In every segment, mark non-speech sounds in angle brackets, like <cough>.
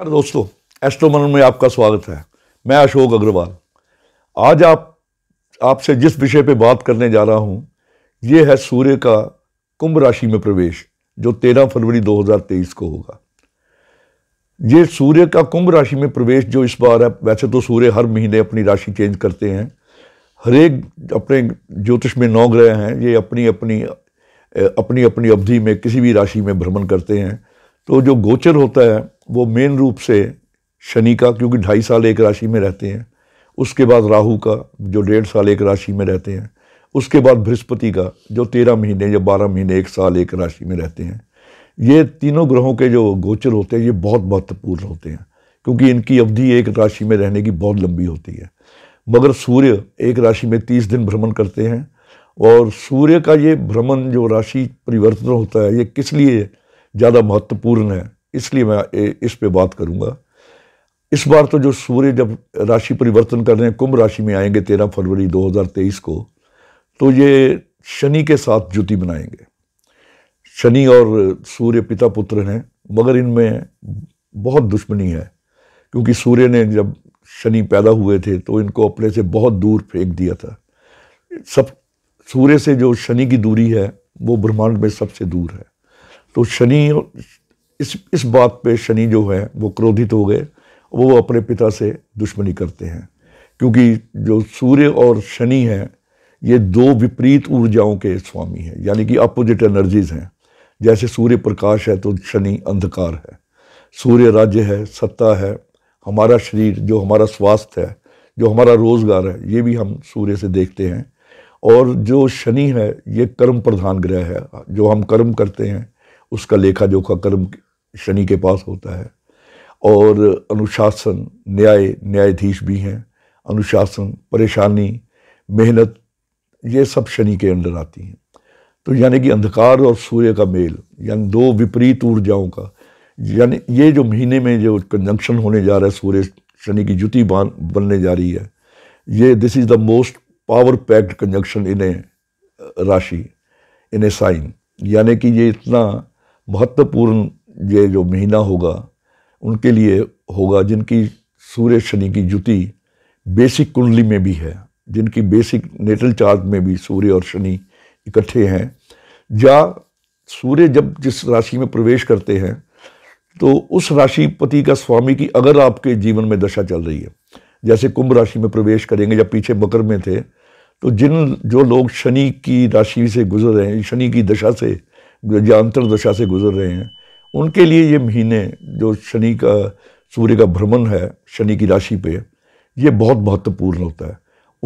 नमस्कार दोस्तों एस्ट्रोमन में आपका स्वागत है मैं अशोक अग्रवाल आज आप आपसे जिस विषय पे बात करने जा रहा हूँ ये है सूर्य का कुंभ राशि में प्रवेश जो 13 फरवरी 2023 को होगा ये सूर्य का कुंभ राशि में प्रवेश जो इस बार है वैसे तो सूर्य हर महीने अपनी राशि चेंज करते हैं हरेक अपने ज्योतिष में नौ ग्रह हैं ये अपनी अपनी अपनी अपनी अवधि में किसी भी राशि में भ्रमण करते हैं तो जो गोचर होता है वो मेन रूप से शनि का क्योंकि ढाई साल एक राशि में रहते हैं उसके बाद राहु का जो डेढ़ साल एक राशि में रहते हैं उसके बाद बृहस्पति का जो तेरह महीने या बारह महीने एक साल एक राशि में रहते हैं ये तीनों ग्रहों के जो गोचर होते हैं ये बहुत महत्वपूर्ण होते हैं क्योंकि इनकी अवधि एक राशि में रहने की बहुत लंबी होती है मगर सूर्य एक राशि में तीस दिन भ्रमण करते हैं और सूर्य का ये भ्रमण जो राशि परिवर्तन होता है ये किस लिए ज़्यादा महत्वपूर्ण है इसलिए मैं इस पे बात करूँगा इस बार तो जो सूर्य जब राशि परिवर्तन कर रहे हैं कुंभ राशि में आएंगे तेरह फरवरी 2023 को तो ये शनि के साथ ज्योति बनाएंगे शनि और सूर्य पिता पुत्र हैं मगर इनमें बहुत दुश्मनी है क्योंकि सूर्य ने जब शनि पैदा हुए थे तो इनको अपने से बहुत दूर फेंक दिया था सब सूर्य से जो शनि की दूरी है वो ब्रह्मांड में सबसे दूर है तो शनि इस इस बात पे शनि जो है वो क्रोधित हो गए वो अपने पिता से दुश्मनी करते हैं क्योंकि जो सूर्य और शनि है ये दो विपरीत ऊर्जाओं के स्वामी हैं यानी कि अपोजिट एनर्जीज हैं जैसे सूर्य प्रकाश है तो शनि अंधकार है सूर्य राज्य है सत्ता है हमारा शरीर जो हमारा स्वास्थ्य है जो हमारा रोज़गार है ये भी हम सूर्य से देखते हैं और जो शनि है ये कर्म प्रधान ग्रह है जो हम कर्म करते हैं उसका लेखा जोखा कर्म शनि के पास होता है और अनुशासन न्याय न्यायाधीश भी हैं अनुशासन परेशानी मेहनत ये सब शनि के अंडर आती हैं तो यानी कि अंधकार और सूर्य का मेल यानी दो विपरीत ऊर्जाओं का यानी ये जो महीने में जो कंजंक्शन होने जा रहा है सूर्य शनि की जुति बनने जा रही है ये this is the most power packed conjunction in a rashi in A sign यानी कि ये इतना महत्वपूर्ण ये जो महीना होगा उनके लिए होगा जिनकी सूर्य शनि की जुति बेसिक कुंडली में भी है जिनकी बेसिक नेटल चार्ट में भी सूर्य और शनि इकट्ठे हैं या सूर्य जब जिस राशि में प्रवेश करते हैं तो उस राशि पति का स्वामी की अगर आपके जीवन में दशा चल रही है जैसे कुंभ राशि में प्रवेश करेंगे या पीछे मकर में थे तो जिन जो लोग शनि की राशि से गुजर रहे हैं शनि की दशा से जो अंतरदशा से गुजर रहे हैं उनके लिए ये महीने जो शनि का सूर्य का भ्रमण है शनि की राशि पे ये बहुत महत्वपूर्ण होता है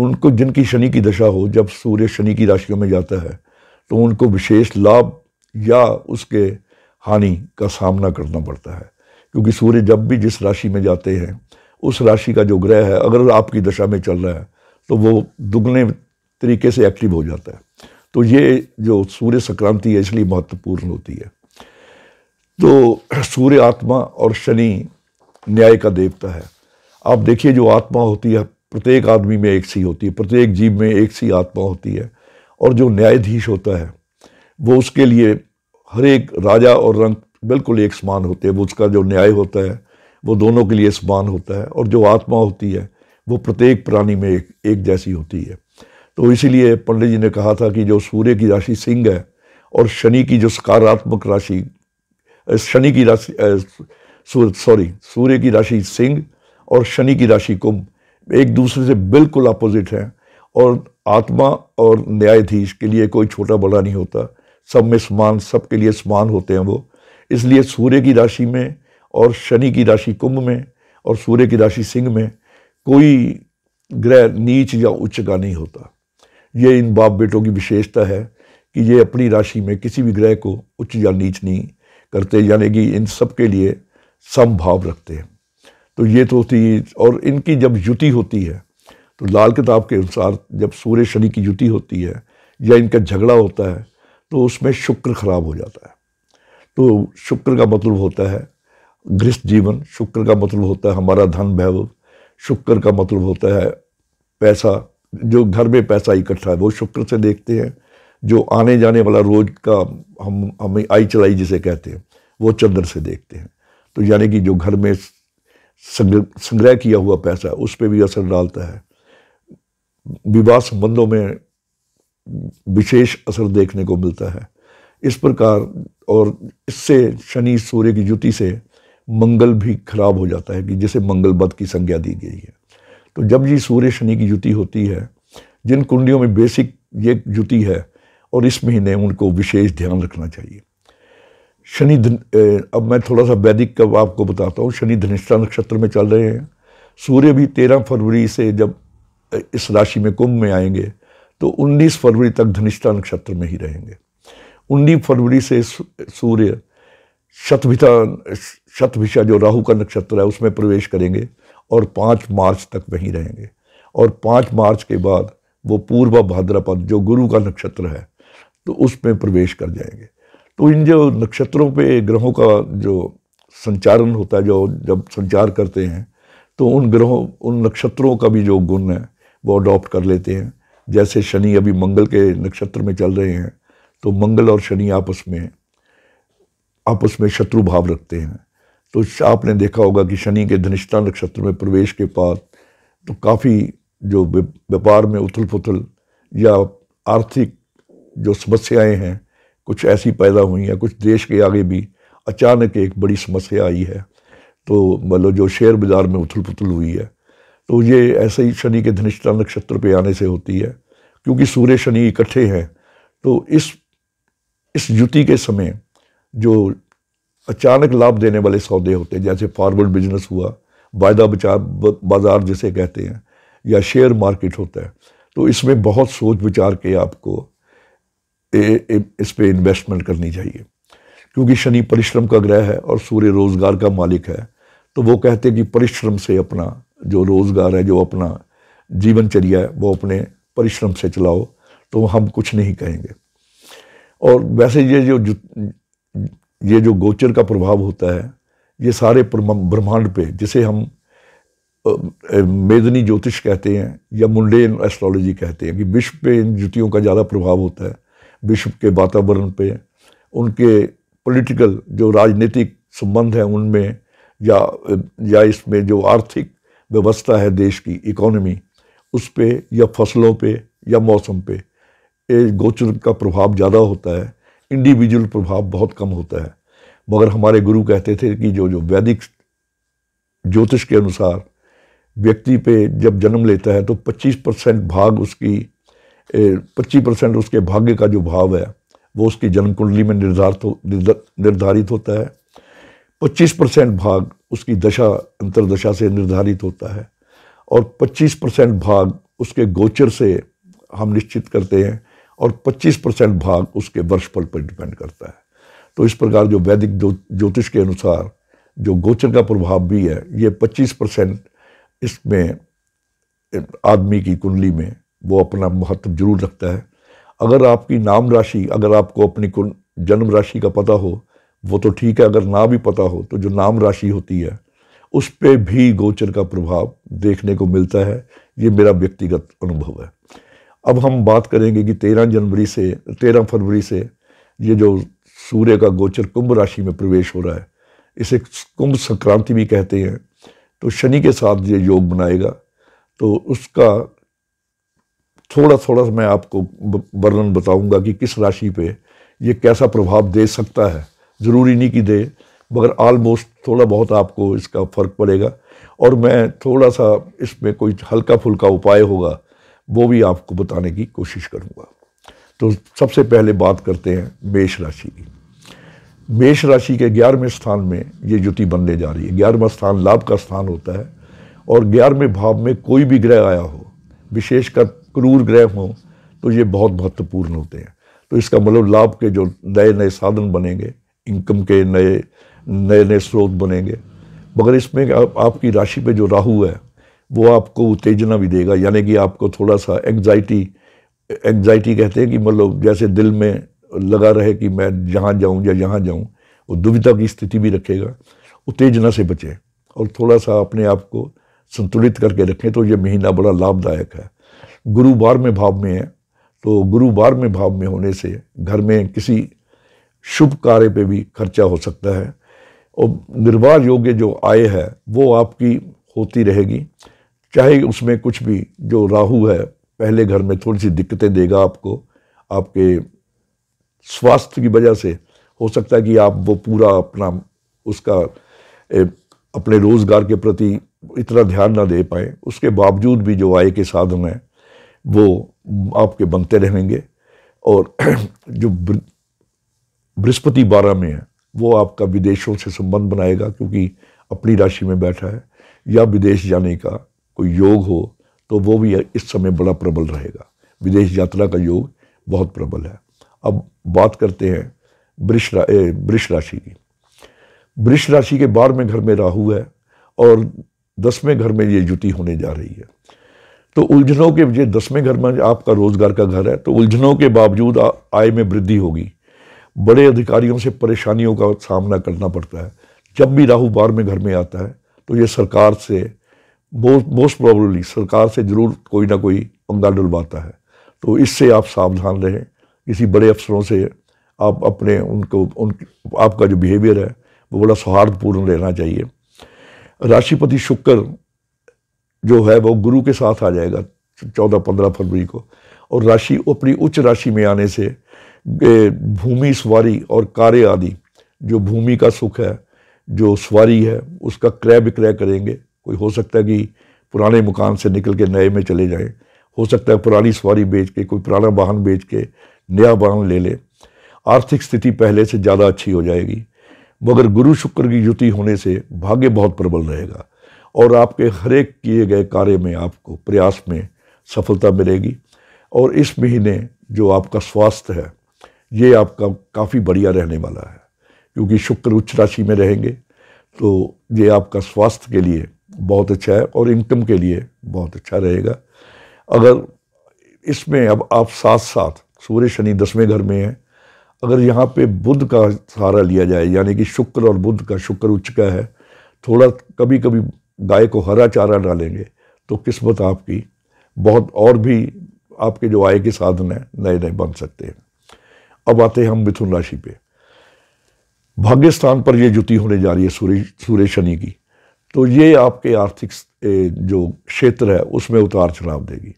उनको जिनकी शनि की दशा हो जब सूर्य शनि की राशियों में जाता है तो उनको विशेष लाभ या उसके हानि का सामना करना पड़ता है क्योंकि सूर्य जब भी जिस राशि में जाते हैं उस राशि का जो ग्रह है अगर आपकी दशा में चल रहा है तो वो दुगने तरीके से एक्टिव हो जाता है तो ये जो सूर्य संक्रांति है इसलिए महत्वपूर्ण होती है तो सूर्य आत्मा और शनि न्याय का देवता है आप देखिए जो आत्मा होती है प्रत्येक आदमी में एक सी होती है प्रत्येक जीव में एक सी आत्मा होती है और जो न्यायाधीश होता है वो उसके लिए हर एक राजा और रंग बिल्कुल एक समान होते हैं वो उसका जो न्याय होता है वो दोनों के लिए समान होता है और जो आत्मा होती है वो प्रत्येक प्राणी में एक एक जैसी होती है तो इसीलिए पंडित जी ने कहा था कि जो सूर्य की राशि सिंह है और शनि की जो सकारात्मक राशि शनि की राशि सॉरी सूर्य की राशि सिंह और शनि की राशि कुंभ एक दूसरे से बिल्कुल अपोजिट हैं और आत्मा और न्यायाधीश के लिए कोई छोटा बड़ा नहीं होता सब में समान सब के लिए समान होते हैं वो इसलिए सूर्य की राशि में और शनि की राशि कुंभ में और सूर्य की राशि सिंह में कोई ग्रह नीच या उच्च का नहीं होता ये इन बाप बेटों की विशेषता है कि ये अपनी राशि में किसी भी ग्रह को उच्च या नीच नहीं करते यानी कि इन सब के लिए समभाव रखते हैं तो ये तो होती और इनकी जब युति होती है तो लाल किताब के अनुसार जब सूर्य शनि की युति होती है या इनका झगड़ा होता है तो उसमें शुक्र खराब हो जाता है तो शुक्र का मतलब होता है गृहस्थ जीवन शुक्र का मतलब होता है हमारा धन वैभव शुक्र का मतलब होता है पैसा जो घर में पैसा इकट्ठा है वो शुक्र से देखते हैं जो आने जाने वाला रोज का हम हमें आई चलाई जिसे कहते हैं वो चंद्र से देखते हैं तो यानी कि जो घर में संग्रह किया हुआ पैसा उस पर भी असर डालता है विवाह संबंधों में विशेष असर देखने को मिलता है इस प्रकार और इससे शनि सूर्य की जुति से मंगल भी खराब हो जाता है कि जिसे मंगल बद की संज्ञा दी गई है तो जब जी सूर्य शनि की युति होती है जिन कुंडियों में बेसिक ये युति है और इस महीने उनको विशेष ध्यान रखना चाहिए शनि अब मैं थोड़ा सा वैदिक कब आपको बताता हूँ शनि धनिष्ठा नक्षत्र में चल रहे हैं सूर्य भी तेरह फरवरी से जब इस राशि में कुंभ में आएंगे तो 19 फरवरी तक धनिष्ठा नक्षत्र में ही रहेंगे 19 फरवरी से सूर्य शतभिता शतभिषा जो राहु का नक्षत्र है उसमें प्रवेश करेंगे और पाँच मार्च तक वहीं रहेंगे और पाँच मार्च के बाद वो पूर्वा भाद्रपद जो गुरु का नक्षत्र है तो उसमें प्रवेश कर जाएंगे तो इन जो नक्षत्रों पे ग्रहों का जो संचारण होता है जो जब संचार करते हैं तो उन ग्रहों उन नक्षत्रों का भी जो गुण है वो अडॉप्ट कर लेते हैं जैसे शनि अभी मंगल के नक्षत्र में चल रहे हैं तो मंगल और शनि आपस में आपस में शत्रु भाव रखते हैं तो आपने देखा होगा कि शनि के धनिष्ठा नक्षत्र में प्रवेश के बाद तो काफ़ी जो व्यापार में उथल पुथल या आर्थिक जो समस्याएं हैं कुछ ऐसी पैदा हुई हैं कुछ देश के आगे भी अचानक एक बड़ी समस्या आई है तो मतलब जो शेयर बाज़ार में उथल पुथल हुई है तो ये ऐसे ही शनि के धनिष्ठा नक्षत्र पे आने से होती है क्योंकि सूर्य शनि इकट्ठे हैं तो इस इस युति के समय जो अचानक लाभ देने वाले सौदे होते हैं जैसे फॉरवर्ड बिजनेस हुआ वायदा बचा बाज़ार जिसे कहते हैं या शेयर मार्केट होता है तो इसमें बहुत सोच विचार के आपको ए, ए, इस पर इन्वेस्टमेंट करनी चाहिए क्योंकि शनि परिश्रम का ग्रह है और सूर्य रोज़गार का मालिक है तो वो कहते हैं कि परिश्रम से अपना जो रोज़गार है जो अपना जीवनचर्या है वो अपने परिश्रम से चलाओ तो हम कुछ नहीं कहेंगे और वैसे ये जो ये जो गोचर का प्रभाव होता है ये सारे ब्रह्मांड पे जिसे हम मेदनी ज्योतिष कहते हैं या मुंडेन एस्ट्रोलॉजी कहते हैं कि विश्व पे इन ज्योतियों का ज़्यादा प्रभाव होता है विश्व के वातावरण पे उनके पॉलिटिकल जो राजनीतिक संबंध है उनमें या या इसमें जो आर्थिक व्यवस्था है देश की इकोनॉमी उस पर या फसलों पे या मौसम पे गोचर का प्रभाव ज़्यादा होता है इंडिविजुअल प्रभाव बहुत कम होता है मगर हमारे गुरु कहते थे कि जो जो वैदिक ज्योतिष के अनुसार व्यक्ति पे जब जन्म लेता है तो 25 परसेंट भाग उसकी 25 परसेंट उसके भाग्य का जो भाव है वो उसकी जन्म कुंडली में निर्धारित हो निर्धारित होता है 25 परसेंट भाग उसकी दशा अंतरदशा से निर्धारित होता है और 25 परसेंट भाग उसके गोचर से हम निश्चित करते हैं और 25 परसेंट भाग उसके वर्षफल पर डिपेंड करता है तो इस प्रकार जो वैदिक ज्योतिष के अनुसार जो गोचर का प्रभाव भी है ये 25 परसेंट इसमें आदमी की कुंडली में वो अपना महत्व जरूर रखता है अगर आपकी नाम राशि अगर आपको अपनी जन्म राशि का पता हो वो तो ठीक है अगर ना भी पता हो तो जो नाम राशि होती है उस पर भी गोचर का प्रभाव देखने को मिलता है ये मेरा व्यक्तिगत अनुभव है अब हम बात करेंगे कि तेरह जनवरी से तेरह फरवरी से ये जो सूर्य का गोचर कुंभ राशि में प्रवेश हो रहा है इसे कुंभ संक्रांति भी कहते हैं तो शनि के साथ ये योग बनाएगा तो उसका थोड़ा थोड़ा मैं आपको वर्णन बताऊंगा कि किस राशि पे ये कैसा प्रभाव दे सकता है ज़रूरी नहीं कि दे मगर आलमोस्ट थोड़ा बहुत आपको इसका फ़र्क पड़ेगा और मैं थोड़ा सा इसमें कोई हल्का फुल्का उपाय होगा वो भी आपको बताने की कोशिश करूँगा तो सबसे पहले बात करते हैं मेष राशि की मेष राशि के ग्यारहवें स्थान में ये ज्योति बनने जा रही है ग्यारहवा स्थान लाभ का स्थान होता है और ग्यारहवें भाव में कोई भी ग्रह आया हो विशेषकर क्रूर ग्रह हो तो ये बहुत महत्वपूर्ण होते हैं तो इसका मतलब लाभ के जो नए नए साधन बनेंगे इनकम के नए नए नए स्रोत बनेंगे मगर इसमें आप, आपकी राशि पे जो राहु है वो आपको उत्तेजना भी देगा यानी कि आपको थोड़ा सा एंग्जाइटी एंग्जाइटी कहते हैं कि मतलब जैसे दिल में लगा रहे कि मैं जहाँ जाऊँ या यहाँ जाऊँ वो दुविधा की स्थिति भी रखेगा उत्तेजना से बचें और थोड़ा सा अपने आप को संतुलित करके रखें तो ये महीना बड़ा लाभदायक है गुरु बार में भाव में है तो गुरु बार में भाव में होने से घर में किसी शुभ कार्य पे भी खर्चा हो सकता है और निर्वाह योग्य जो आय है वो आपकी होती रहेगी चाहे उसमें कुछ भी जो राहु है पहले घर में थोड़ी सी दिक्कतें देगा आपको आपके स्वास्थ्य की वजह से हो सकता है कि आप वो पूरा अपना उसका ए, अपने रोज़गार के प्रति इतना ध्यान ना दे पाए उसके बावजूद भी जो आय के साधन हैं वो आपके बनते रहेंगे और <clears throat> जो बृहस्पति बारह में है वो आपका विदेशों से संबंध बनाएगा क्योंकि अपनी राशि में बैठा है या विदेश जाने का कोई योग हो तो वो भी इस समय बड़ा प्रबल रहेगा विदेश यात्रा का योग बहुत प्रबल है अब बात करते हैं वृष वृष राशि की वृष राशि के बारहवें घर में राहु है और दसवें घर में ये जुति होने जा रही है तो उलझनों के ये दसवें घर में आपका रोजगार का घर है तो उलझनों के बावजूद आय में वृद्धि होगी बड़े अधिकारियों से परेशानियों का सामना करना पड़ता है जब भी राहु बार में घर में आता है तो ये सरकार से मोस्ट प्रॉब्लली सरकार से ज़रूर कोई ना कोई पंगा डलवाता है तो इससे आप सावधान रहें किसी बड़े अफसरों से आप अपने उनको उन आपका जो बिहेवियर है वो बड़ा सौहार्दपूर्ण रहना चाहिए राशिपति शुक्र जो है वो गुरु के साथ आ जाएगा चौदह पंद्रह फरवरी को और राशि अपनी उच्च राशि में आने से भूमि सवारी और कार्य आदि जो भूमि का सुख है जो सवारी है उसका क्रय विक्रय करेंगे कोई हो सकता है कि पुराने मकान से निकल के नए में चले जाएं हो सकता है पुरानी सवारी बेच के कोई पुराना वाहन बेच के नया वाहन ले ले आर्थिक स्थिति पहले से ज़्यादा अच्छी हो जाएगी मगर गुरु शुक्र की युति होने से भाग्य बहुत प्रबल रहेगा और आपके हरेक किए गए कार्य में आपको प्रयास में सफलता मिलेगी और इस महीने जो आपका स्वास्थ्य है ये आपका काफ़ी बढ़िया रहने वाला है क्योंकि शुक्र उच्च राशि में रहेंगे तो ये आपका स्वास्थ्य के लिए बहुत अच्छा है और इनकम के लिए बहुत अच्छा रहेगा अगर इसमें अब आप साथ साथ सूर्य शनि दसवें घर में है अगर यहाँ पे बुद्ध का सहारा लिया जाए यानी कि शुक्र और बुद्ध का शुक्र उच्च का है थोड़ा कभी कभी गाय को हरा चारा डालेंगे तो किस्मत आपकी बहुत और भी आपके जो आय के साधन हैं नए नए बन सकते हैं अब आते हैं हम मिथुन राशि पे भाग्य स्थान पर यह जुति होने जा रही है सूर्य सूर्य शनि की तो ये आपके आर्थिक जो क्षेत्र है उसमें उतार चढ़ाव देगी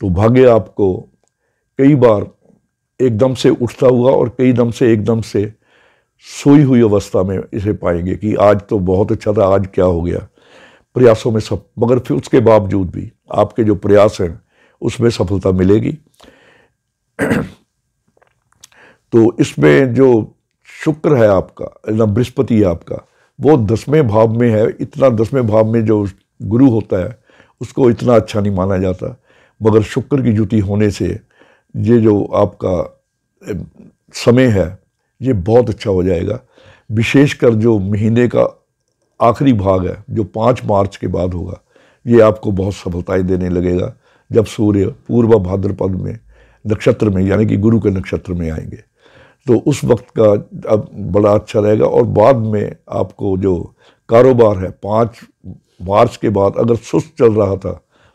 तो भाग्य आपको कई बार एकदम से उठता हुआ और कई दम से एकदम से सोई हुई अवस्था में इसे पाएंगे कि आज तो बहुत अच्छा था आज क्या हो गया प्रयासों में सब मगर फिर उसके बावजूद भी आपके जो प्रयास हैं उसमें सफलता मिलेगी तो इसमें जो शुक्र है आपका ना बृहस्पति है आपका वो दसवें भाव में है इतना दसवें भाव में जो गुरु होता है उसको इतना अच्छा नहीं माना जाता मगर शुक्र की जुटी होने से ये जो आपका समय है ये बहुत अच्छा हो जाएगा विशेषकर जो महीने का आखिरी भाग है जो पाँच मार्च के बाद होगा ये आपको बहुत सफलताएं देने लगेगा जब सूर्य पूर्व भाद्रपद में नक्षत्र में यानी कि गुरु के नक्षत्र में आएंगे तो उस वक्त का अब बड़ा अच्छा रहेगा और बाद में आपको जो कारोबार है पाँच मार्च के बाद अगर सुस्त चल रहा था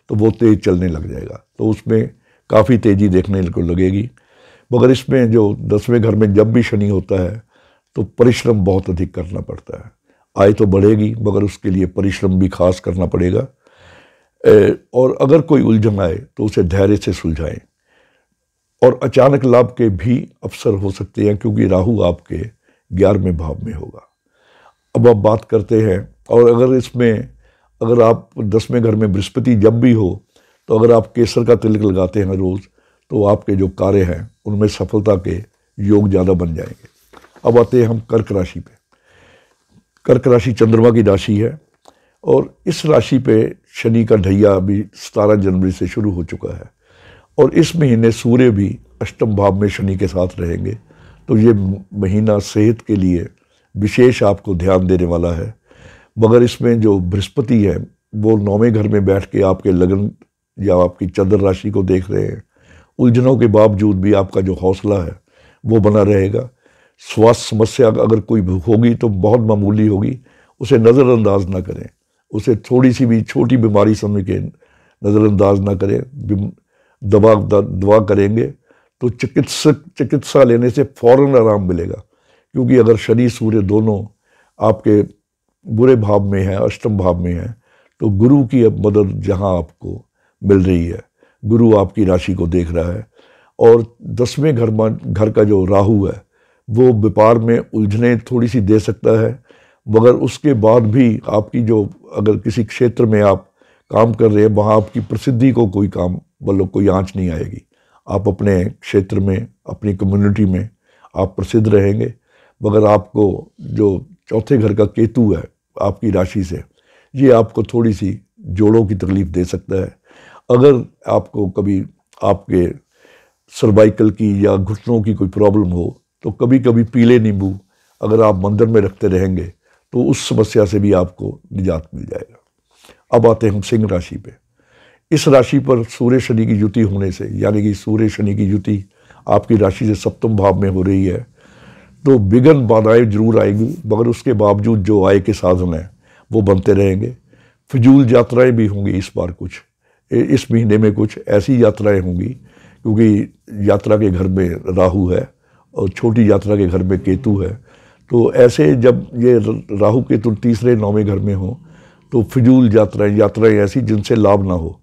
तो वो तेज़ चलने लग जाएगा तो उसमें काफ़ी तेज़ी देखने को लगेगी मगर इसमें जो दसवें घर में जब भी शनि होता है तो परिश्रम बहुत अधिक करना पड़ता है आय तो बढ़ेगी मगर उसके लिए परिश्रम भी खास करना पड़ेगा और अगर कोई उलझन आए तो उसे धैर्य से सुलझाएं और अचानक लाभ के भी अवसर हो सकते हैं क्योंकि राहु आपके ग्यारहवें भाव में होगा अब आप बात करते हैं और अगर इसमें अगर आप दसवें घर में बृहस्पति जब भी हो तो अगर आप केसर का तिलक लगाते हैं रोज़ तो आपके जो कार्य हैं उनमें सफलता के योग ज़्यादा बन जाएंगे अब आते हैं हम कर्क राशि पे कर्क राशि चंद्रमा की राशि है और इस राशि पे शनि का ढैया अभी सतारह जनवरी से शुरू हो चुका है और इस महीने सूर्य भी अष्टम भाव में शनि के साथ रहेंगे तो ये महीना सेहत के लिए विशेष आपको ध्यान देने वाला है मगर इसमें जो बृहस्पति है वो नौवें घर में बैठ के आपके लगन या आपकी चंद्र राशि को देख रहे हैं उलझनों के बावजूद भी आपका जो हौसला है वो बना रहेगा स्वास्थ्य समस्या अगर कोई होगी तो बहुत मामूली होगी उसे नज़रअंदाज ना करें उसे थोड़ी सी भी छोटी बीमारी समझ के नज़रअंदाज ना करें दवा दवा करेंगे तो चिकित्सक चिकित्सा लेने से फ़ौर आराम मिलेगा क्योंकि अगर शनि सूर्य दोनों आपके बुरे भाव में हैं अष्टम भाव में हैं तो गुरु की अब मदद जहाँ आपको मिल रही है गुरु आपकी राशि को देख रहा है और दसवें घर में घर का जो राहु है वो व्यापार में उलझने थोड़ी सी दे सकता है मगर उसके बाद भी आपकी जो अगर किसी क्षेत्र में आप काम कर रहे हैं वहाँ आपकी प्रसिद्धि को कोई काम मतलब कोई आँच नहीं आएगी आप अपने क्षेत्र में अपनी कम्युनिटी में आप प्रसिद्ध रहेंगे मगर आपको जो चौथे घर का केतु है आपकी राशि से ये आपको थोड़ी सी जोड़ों की तकलीफ़ दे सकता है अगर आपको कभी आपके सर्वाइकल की या घुटनों की कोई प्रॉब्लम हो तो कभी कभी पीले नींबू अगर आप मंदिर में रखते रहेंगे तो उस समस्या से भी आपको निजात मिल जाएगा अब आते हैं हम सिंह राशि पे इस राशि पर सूर्य शनि की युति होने से यानी कि सूर्य शनि की युति आपकी राशि से सप्तम भाव में हो रही है तो विघन बाधाएँ जरूर आएंगी मगर उसके बावजूद जो आय के साधन हैं वो बनते रहेंगे फजूल यात्राएं भी होंगी इस बार कुछ इस महीने में कुछ ऐसी यात्राएं होंगी क्योंकि यात्रा के घर में राहु है और छोटी यात्रा के घर में केतु है तो ऐसे जब ये राहु केतु तीसरे नौवें घर में हो तो फिजूल यात्राएं यात्राएं ऐसी जिनसे लाभ ना हो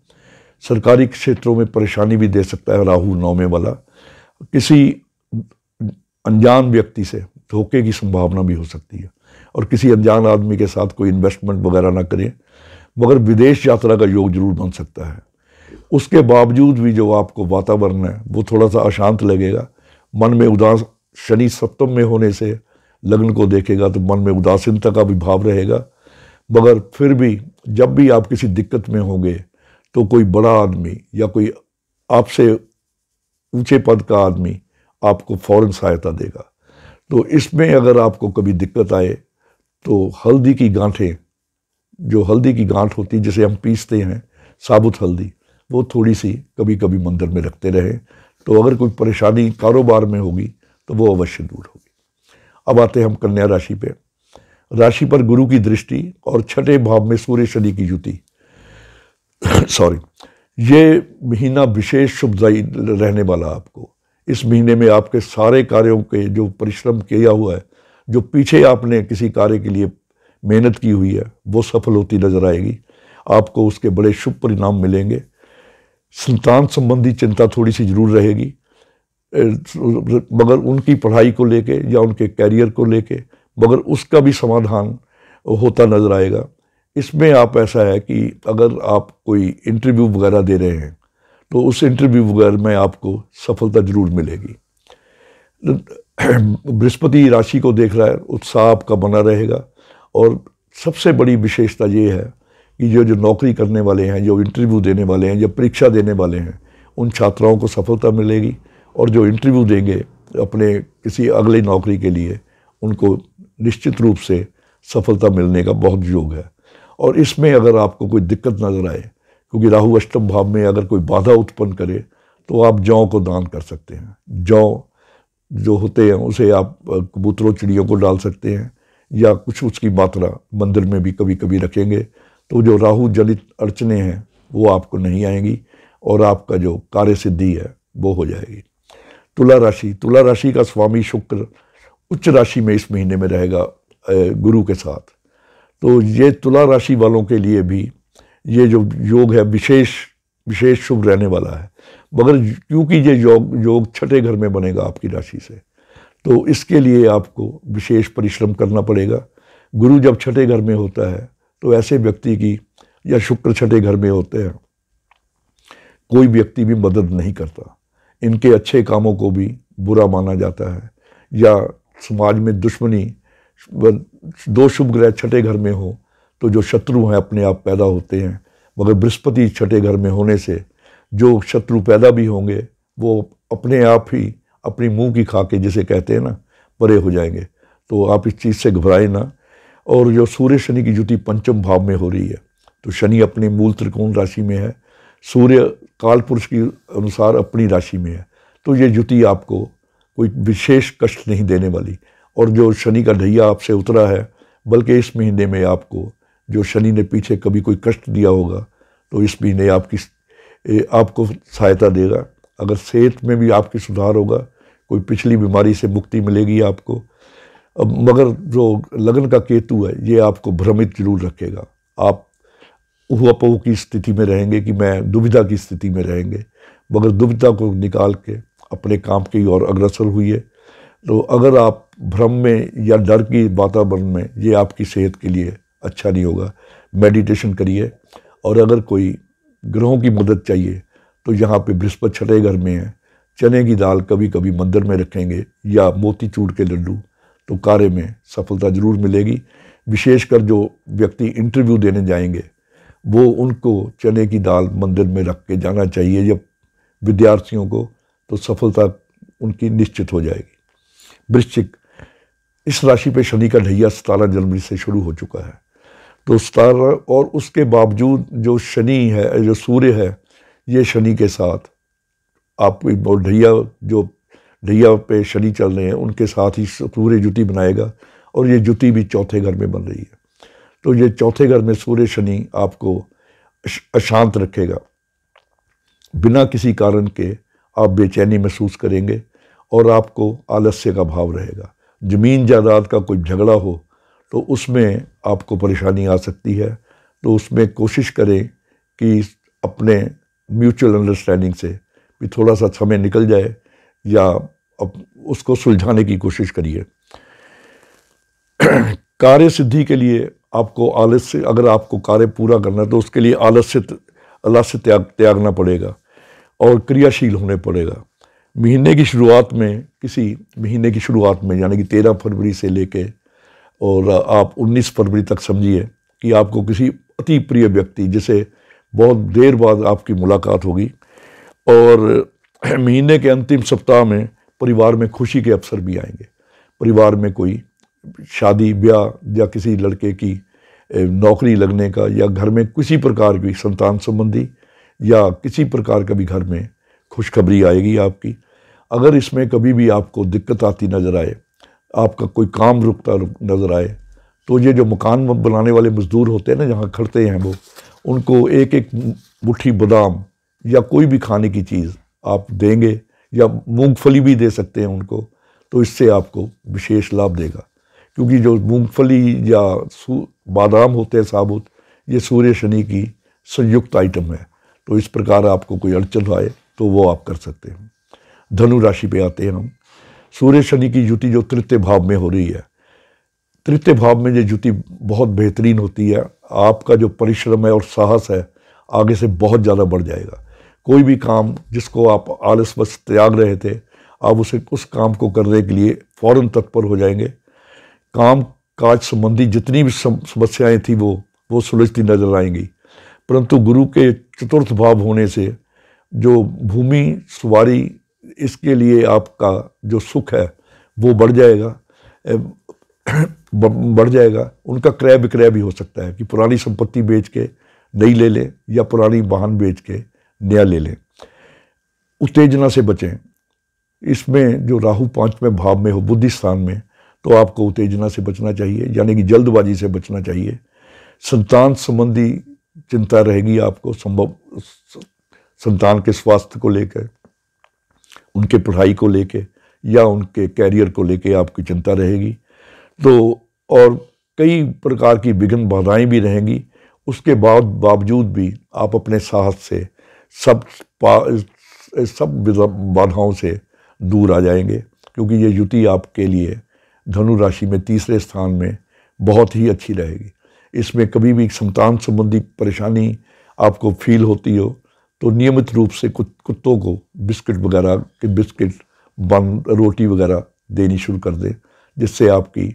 सरकारी क्षेत्रों में परेशानी भी दे सकता है राहु नौमे वाला किसी अनजान व्यक्ति से धोखे की संभावना भी हो सकती है और किसी अनजान आदमी के साथ कोई इन्वेस्टमेंट वगैरह ना करें मगर विदेश यात्रा का योग जरूर बन सकता है उसके बावजूद भी जो आपको वातावरण है वो थोड़ा सा अशांत लगेगा मन में उदास शनि सप्तम में होने से लग्न को देखेगा तो मन में उदासीनता का भी भाव रहेगा मगर फिर भी जब भी आप किसी दिक्कत में होंगे तो कोई बड़ा आदमी या कोई आपसे ऊंचे पद का आदमी आपको फौरन सहायता देगा तो इसमें अगर आपको कभी दिक्कत आए तो हल्दी की गांठें जो हल्दी की गांठ होती है जिसे हम पीसते हैं साबुत हल्दी वो थोड़ी सी कभी कभी मंदिर में रखते रहें तो अगर कोई परेशानी कारोबार में होगी तो वो अवश्य दूर होगी अब आते हैं हम कन्या राशि पे राशि पर गुरु की दृष्टि और छठे भाव में सूर्य शनि की युति सॉरी <coughs> ये महीना विशेष शुभदायी रहने वाला आपको इस महीने में आपके सारे कार्यों के जो परिश्रम किया हुआ है जो पीछे आपने किसी कार्य के लिए मेहनत की हुई है वो सफल होती नजर आएगी आपको उसके बड़े शुभ परिणाम मिलेंगे संतान संबंधी चिंता थोड़ी सी जरूर रहेगी मगर उनकी पढ़ाई को लेके या उनके कैरियर को लेके मगर उसका भी समाधान होता नज़र आएगा इसमें आप ऐसा है कि अगर आप कोई इंटरव्यू वगैरह दे रहे हैं तो उस इंटरव्यू वगैरह में आपको सफलता ज़रूर मिलेगी बृहस्पति राशि को देख रहा है उत्साह आपका बना रहेगा और सबसे बड़ी विशेषता ये है कि जो जो नौकरी करने वाले हैं जो इंटरव्यू देने वाले हैं जो परीक्षा देने वाले हैं उन छात्राओं को सफलता मिलेगी और जो इंटरव्यू देंगे अपने किसी अगली नौकरी के लिए उनको निश्चित रूप से सफलता मिलने का बहुत योग है और इसमें अगर आपको कोई दिक्कत नज़र आए क्योंकि राहु अष्टम भाव में अगर कोई बाधा उत्पन्न करे तो आप जौ को दान कर सकते हैं जौ जो होते हैं उसे आप कबूतरों चिड़ियों को डाल सकते हैं या कुछ उसकी मात्रा मंदिर में भी कभी कभी रखेंगे तो जो राहु जलित अड़चने हैं वो आपको नहीं आएंगी और आपका जो कार्य सिद्धि है वो हो जाएगी तुला राशि तुला राशि का स्वामी शुक्र उच्च राशि में इस महीने में रहेगा गुरु के साथ तो ये तुला राशि वालों के लिए भी ये जो योग है विशेष विशेष शुभ रहने वाला है मगर क्योंकि ये योग योग छठे घर में बनेगा आपकी राशि से तो इसके लिए आपको विशेष परिश्रम करना पड़ेगा गुरु जब छठे घर में होता है तो ऐसे व्यक्ति की या शुक्र छठे घर में होते हैं कोई व्यक्ति भी मदद नहीं करता इनके अच्छे कामों को भी बुरा माना जाता है या समाज में दुश्मनी दो शुभ ग्रह छठे घर में हो तो जो शत्रु हैं अपने आप पैदा होते हैं मगर बृहस्पति छठे घर में होने से जो शत्रु पैदा भी होंगे वो अपने आप ही अपनी मुंह की खा के जिसे कहते हैं ना परे हो जाएंगे तो आप इस चीज़ से घबराए ना और जो सूर्य शनि की जुटी पंचम भाव में हो रही है तो शनि अपने मूल त्रिकोण राशि में है सूर्य काल पुरुष के अनुसार अपनी राशि में है तो ये जुटी आपको कोई विशेष कष्ट नहीं देने वाली और जो शनि का ढैया आपसे उतरा है बल्कि इस महीने में आपको जो शनि ने पीछे कभी कोई कष्ट दिया होगा तो इस महीने आपकी आपको सहायता देगा अगर सेहत में भी आपकी सुधार होगा कोई पिछली बीमारी से मुक्ति मिलेगी आपको अब मगर जो लगन का केतु है ये आपको भ्रमित जरूर रखेगा आप हुआ की स्थिति में रहेंगे कि मैं दुविधा की स्थिति में रहेंगे मगर दुविधा को निकाल के अपने काम की ओर अग्रसर हुई है तो अगर आप भ्रम में या डर की वातावरण में ये आपकी सेहत के लिए अच्छा नहीं होगा मेडिटेशन करिए और अगर कोई ग्रहों की मदद चाहिए तो यहाँ पे बृहस्पति छठे घर में है चने की दाल कभी कभी मंदिर में रखेंगे या मोती चूड़ के लड्डू तो कार्य में सफलता ज़रूर मिलेगी विशेषकर जो व्यक्ति इंटरव्यू देने जाएंगे वो उनको चने की दाल मंदिर में रख के जाना चाहिए जब विद्यार्थियों को तो सफलता उनकी निश्चित हो जाएगी वृश्चिक इस राशि पे शनि का ढैया सतारह जनवरी से शुरू हो चुका है तो सतारह और उसके बावजूद जो शनि है जो सूर्य है ये शनि के साथ आप ढैया जो ढैया पे शनि चल रहे हैं उनके साथ ही सूर्य जुति बनाएगा और ये जुति भी चौथे घर में बन रही है तो ये चौथे घर में सूर्य शनि आपको अशांत रखेगा बिना किसी कारण के आप बेचैनी महसूस करेंगे और आपको आलस्य का भाव रहेगा ज़मीन जायदाद का कोई झगड़ा हो तो उसमें आपको परेशानी आ सकती है तो उसमें कोशिश करें कि अपने म्यूचुअल अंडरस्टैंडिंग से भी थोड़ा सा समय निकल जाए या अब उसको सुलझाने की कोशिश करिए कार्य सिद्धि के लिए आपको आलस्य अगर आपको कार्य पूरा करना है तो उसके लिए आलस्य आलस्य त्याग त्यागना पड़ेगा और क्रियाशील होने पड़ेगा महीने की शुरुआत में किसी महीने की शुरुआत में यानी कि तेरह फरवरी से लेके और आप उन्नीस फरवरी तक समझिए कि आपको किसी अति प्रिय व्यक्ति जिसे बहुत देर बाद आपकी मुलाकात होगी और महीने के अंतिम सप्ताह में परिवार में खुशी के अवसर भी आएंगे परिवार में कोई शादी ब्याह या किसी लड़के की नौकरी लगने का या घर में किसी प्रकार की संतान संबंधी या किसी प्रकार का भी घर में खुशखबरी आएगी आपकी अगर इसमें कभी भी आपको दिक्कत आती नज़र आए आपका कोई काम रुकता रुक नज़र आए तो ये जो मकान बनाने वाले मज़दूर होते हैं ना जहाँ खड़ते हैं वो उनको एक एक मुट्ठी बादाम या कोई भी खाने की चीज़ आप देंगे या मूंगफली भी दे सकते हैं उनको तो इससे आपको विशेष लाभ देगा क्योंकि जो मूंगफली या बादाम होते हैं साबुत ये सूर्य शनि की संयुक्त आइटम है तो इस प्रकार आपको कोई अड़चन आए तो वो आप कर सकते हैं धनु राशि पे आते हैं हम सूर्य शनि की युति जो तृतीय भाव में हो रही है तृतीय भाव में ये युति बहुत बेहतरीन होती है आपका जो परिश्रम है और साहस है आगे से बहुत ज़्यादा बढ़ जाएगा कोई भी काम जिसको आप आलस बस त्याग रहे थे आप उसे उस काम को करने के लिए फ़ौर तत्पर हो जाएंगे काम काज संबंधी जितनी भी समस्याएं थी वो वो सुलझती नजर आएंगी परंतु गुरु के चतुर्थ भाव होने से जो भूमि सवारी इसके लिए आपका जो सुख है वो बढ़ जाएगा बढ़ जाएगा उनका क्रय विक्रय भी हो सकता है कि पुरानी संपत्ति बेच के नई ले लें या पुरानी वाहन बेच के नया ले लें उत्तेजना से बचें इसमें जो राहु पांचवें भाव में हो बुद्धि स्थान में तो आपको उत्तेजना से बचना चाहिए यानी कि जल्दबाजी से बचना चाहिए संतान संबंधी चिंता रहेगी आपको संभव संतान के स्वास्थ्य को लेकर उनके पढ़ाई को लेकर या उनके कैरियर को लेकर आपकी चिंता रहेगी तो और कई प्रकार की विघ्न बाधाएं भी रहेंगी उसके बाद बावजूद भी आप अपने साहस से सब सब बाधाओं से दूर आ जाएंगे क्योंकि ये युति आपके लिए धनु राशि में तीसरे स्थान में बहुत ही अच्छी रहेगी इसमें कभी भी संतान संबंधी परेशानी आपको फील होती हो तो नियमित रूप से कुत, कुत्तों को बिस्किट वगैरह के बिस्किट बन रोटी वगैरह देनी शुरू कर दें जिससे आपकी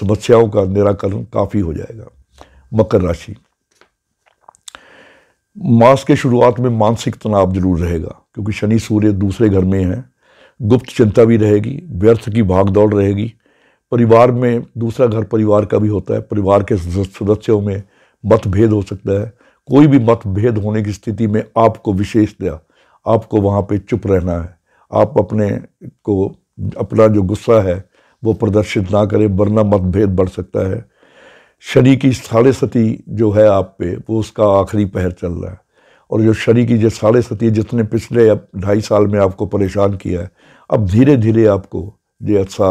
समस्याओं का निराकरण काफ़ी हो जाएगा मकर राशि मास के शुरुआत में मानसिक तनाव जरूर रहेगा क्योंकि शनि सूर्य दूसरे घर में है गुप्त चिंता भी रहेगी व्यर्थ की भाग दौड़ रहेगी परिवार में दूसरा घर परिवार का भी होता है परिवार के सदस्यों में मतभेद हो सकता है कोई भी मतभेद होने की स्थिति में आपको दिया आपको वहाँ पे चुप रहना है आप अपने को अपना जो गुस्सा है वो प्रदर्शित ना करें वरना मतभेद बढ़ सकता है शनि की साढ़े सती जो है आप पे वो उसका आखिरी पहर चल रहा है और जो शनि की जो साढ़े सती जिसने पिछले अब ढाई साल में आपको परेशान किया है अब धीरे धीरे आपको ये अच्छा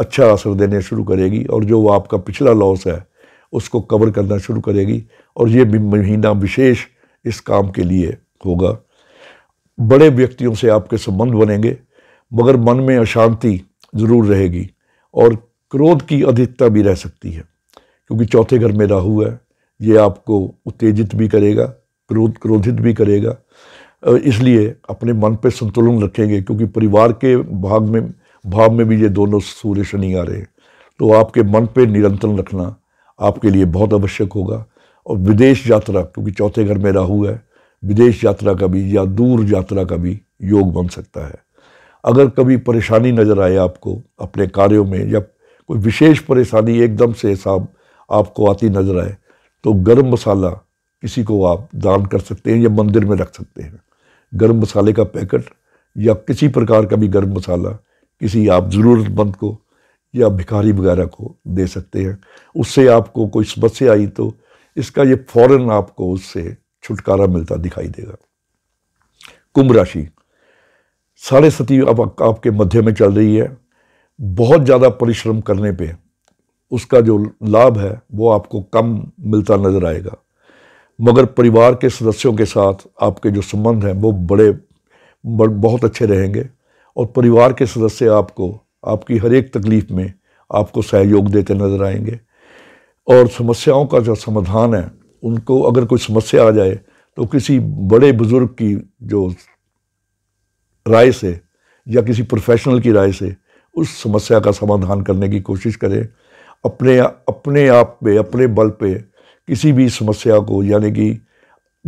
अच्छा असर देने शुरू करेगी और जो आपका पिछला लॉस है उसको कवर करना शुरू करेगी और ये महीना विशेष इस काम के लिए होगा बड़े व्यक्तियों से आपके संबंध बनेंगे मगर मन में अशांति ज़रूर रहेगी और क्रोध की अधिकता भी रह सकती है क्योंकि चौथे घर में राहु है ये आपको उत्तेजित भी करेगा क्रोध क्रोधित भी करेगा इसलिए अपने मन पर संतुलन रखेंगे क्योंकि परिवार के भाग में भाव में भी ये दोनों सूर्य शनि आ रहे हैं तो आपके मन पर नियंत्रण रखना आपके लिए बहुत आवश्यक होगा और विदेश यात्रा क्योंकि चौथे घर में राहु है विदेश यात्रा का भी या दूर यात्रा का भी योग बन सकता है अगर कभी परेशानी नज़र आए आपको अपने कार्यों में या कोई विशेष परेशानी एकदम से साहब आपको आती नज़र आए तो गर्म मसाला किसी को आप दान कर सकते हैं या मंदिर में रख सकते हैं गर्म मसाले का पैकेट या किसी प्रकार का भी गर्म मसाला किसी आप ज़रूरतमंद को या भिखारी वगैरह को दे सकते हैं उससे आपको कोई समस्या आई तो इसका ये फौरन आपको उससे छुटकारा मिलता दिखाई देगा कुंभ राशि साढ़े सती अब आपके मध्य में चल रही है बहुत ज़्यादा परिश्रम करने पे उसका जो लाभ है वो आपको कम मिलता नज़र आएगा मगर परिवार के सदस्यों के साथ आपके जो संबंध हैं वो बड़े बहुत अच्छे रहेंगे और परिवार के सदस्य आपको आपकी हर एक तकलीफ में आपको सहयोग देते नज़र आएंगे और समस्याओं का जो समाधान है उनको अगर कोई समस्या आ जाए तो किसी बड़े बुज़ुर्ग की जो राय से या किसी प्रोफेशनल की राय से उस समस्या का समाधान करने की कोशिश करें अपने अपने आप पे अपने बल पे किसी भी समस्या को यानी कि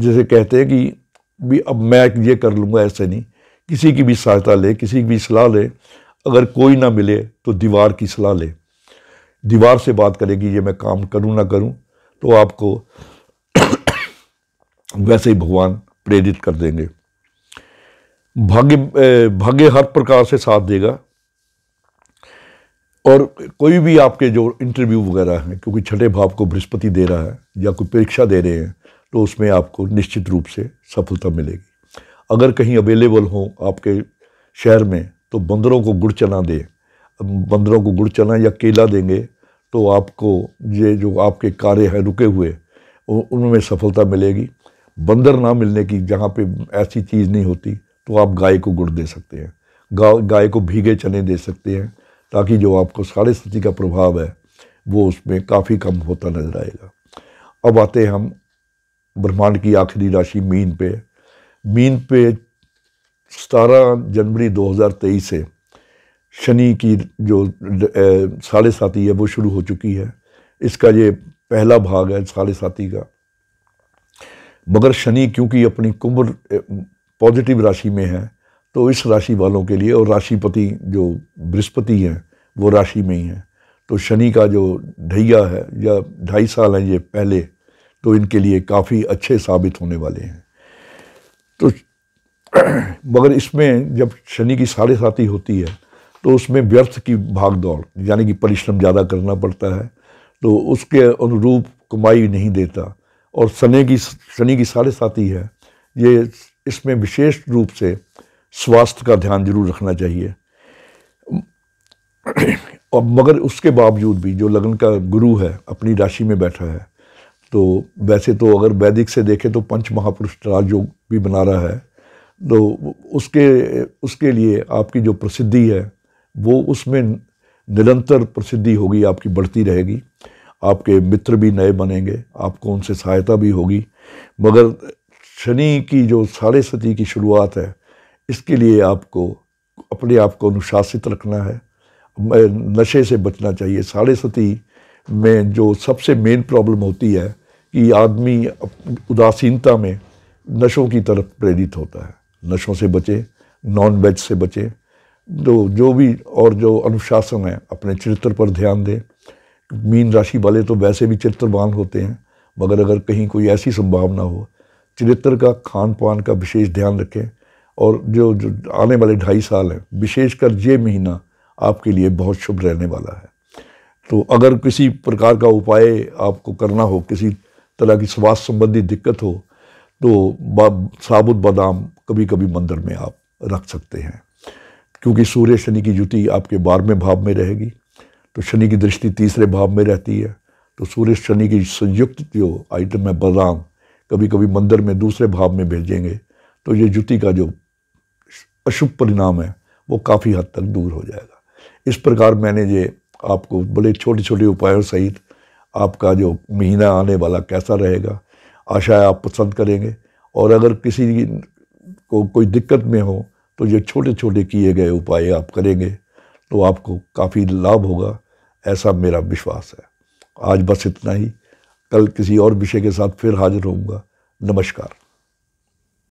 जैसे कहते हैं कि भी अब मैं ये कर लूँगा ऐसे नहीं किसी की भी सहायता ले किसी की भी सलाह ले अगर कोई ना मिले तो दीवार की सलाह ले दीवार से बात करेगी ये मैं काम करूँ ना करूँ तो आपको वैसे ही भगवान प्रेरित कर देंगे भाग्य भाग्य हर प्रकार से साथ देगा और कोई भी आपके जो इंटरव्यू वगैरह हैं क्योंकि छठे भाव को बृहस्पति दे रहा है या कोई परीक्षा दे रहे हैं तो उसमें आपको निश्चित रूप से सफलता मिलेगी अगर कहीं अवेलेबल हो आपके शहर में तो बंदरों को गुड़ चना दें बंदरों को गुड़ चना या केला देंगे तो आपको ये जो आपके कार्य हैं रुके हुए उनमें सफलता मिलेगी बंदर ना मिलने की जहाँ पे ऐसी चीज़ नहीं होती तो आप गाय को गुड़ दे सकते हैं गा गाय को भीगे चने दे सकते हैं ताकि जो आपको साढ़े सती का प्रभाव है वो उसमें काफ़ी कम होता नजर आएगा अब आते हैं हम ब्रह्मांड की आखिरी राशि मीन पे मीन पे सतारह जनवरी 2023 से शनि की जो साढ़े साथी है वो शुरू हो चुकी है इसका ये पहला भाग है साढ़े साथी का मगर शनि क्योंकि अपनी कुंभ पॉजिटिव राशि में है तो इस राशि वालों के लिए और राशिपति जो बृहस्पति हैं वो राशि में ही हैं तो शनि का जो ढैया है या ढाई साल हैं ये पहले तो इनके लिए काफ़ी अच्छे साबित होने वाले हैं तो <clears throat> मगर इसमें जब शनि की साढ़े साथी होती है तो उसमें व्यर्थ की भाग दौड़ यानी कि परिश्रम ज़्यादा करना पड़ता है तो उसके अनुरूप कमाई नहीं देता और शनि की शनि की साढ़े साथी है ये इसमें विशेष रूप से स्वास्थ्य का ध्यान जरूर रखना चाहिए <clears throat> और मगर उसके बावजूद भी जो लगन का गुरु है अपनी राशि में बैठा है तो वैसे तो अगर वैदिक से देखें तो पंच महापुरुष राजयोग भी बना रहा है तो उसके उसके लिए आपकी जो प्रसिद्धि है वो उसमें निरंतर प्रसिद्धि होगी आपकी बढ़ती रहेगी आपके मित्र भी नए बनेंगे आपको उनसे सहायता भी होगी मगर शनि की जो साढ़े सती की शुरुआत है इसके लिए आपको अपने आप को अनुशासित रखना है नशे से बचना चाहिए साढ़े सती में जो सबसे मेन प्रॉब्लम होती है कि आदमी उदासीनता में नशों की तरफ प्रेरित होता है नशों से बचे नॉन वेज से बचे जो तो जो भी और जो अनुशासन है अपने चरित्र पर ध्यान दें मीन राशि वाले तो वैसे भी चरित्रवान होते हैं मगर अगर कहीं कोई ऐसी संभावना हो चरित्र का खान पान का विशेष ध्यान रखें और जो जो आने वाले ढाई साल हैं विशेषकर ये महीना आपके लिए बहुत शुभ रहने वाला है तो अगर किसी प्रकार का उपाय आपको करना हो किसी तरह की स्वास्थ्य संबंधी दिक्कत हो तो साबुत बादाम कभी कभी मंदिर में आप रख सकते हैं क्योंकि सूर्य शनि की युति आपके बारहवें भाव में रहेगी तो शनि की दृष्टि तीसरे भाव में रहती है तो सूर्य शनि की संयुक्त जो आइटम है बादाम कभी कभी मंदिर में दूसरे भाव में भेजेंगे तो ये युति का जो अशुभ परिणाम है वो काफ़ी हद तक दूर हो जाएगा इस प्रकार मैंने ये आपको बड़े छोटे छोटे उपायों सहित आपका जो महीना आने वाला कैसा रहेगा आशा है आप पसंद करेंगे और अगर किसी को कोई दिक्कत में हो तो ये छोटे छोटे किए गए उपाय आप करेंगे तो आपको काफ़ी लाभ होगा ऐसा मेरा विश्वास है आज बस इतना ही कल किसी और विषय के साथ फिर हाजिर होऊंगा नमस्कार